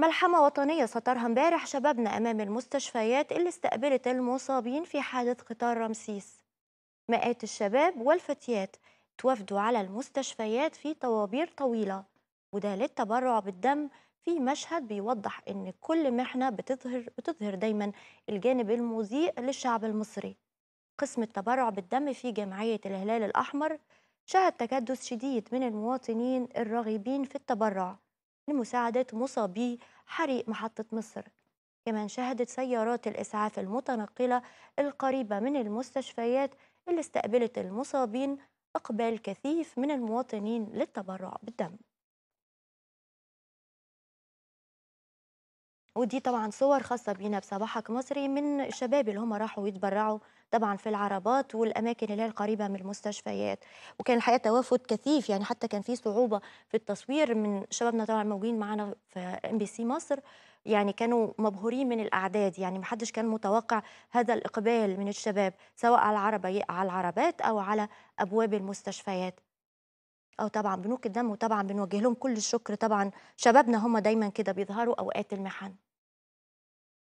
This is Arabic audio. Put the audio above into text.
ملحمة وطنية سطرها امبارح شبابنا أمام المستشفيات اللي استقبلت المصابين في حادث قطار رمسيس مئات الشباب والفتيات توفدوا على المستشفيات في طوابير طويلة وده للتبرع بالدم في مشهد بيوضح ان كل محنه بتظهر بتظهر دايما الجانب المضيء للشعب المصري قسم التبرع بالدم في جمعيه الهلال الاحمر شهد تكدس شديد من المواطنين الراغبين في التبرع لمساعدة مصابي حريق محطة مصر كمان شهدت سيارات الإسعاف المتنقلة القريبة من المستشفيات اللي استقبلت المصابين إقبال كثيف من المواطنين للتبرع بالدم ودي طبعا صور خاصة بينا بصباحك مصري من الشباب اللي هم راحوا يتبرعوا طبعا في العربات والاماكن اللي هي القريبه من المستشفيات وكان الحقيقه توافد كثيف يعني حتى كان في صعوبه في التصوير من شبابنا طبعا موجودين معانا في ام بي سي مصر يعني كانوا مبهورين من الاعداد يعني محدش كان متوقع هذا الاقبال من الشباب سواء على العربيه على العربات او على ابواب المستشفيات او طبعا بنوك الدم وطبعا بنوجه لهم كل الشكر طبعا شبابنا هم دايما كده بيظهروا اوقات المحن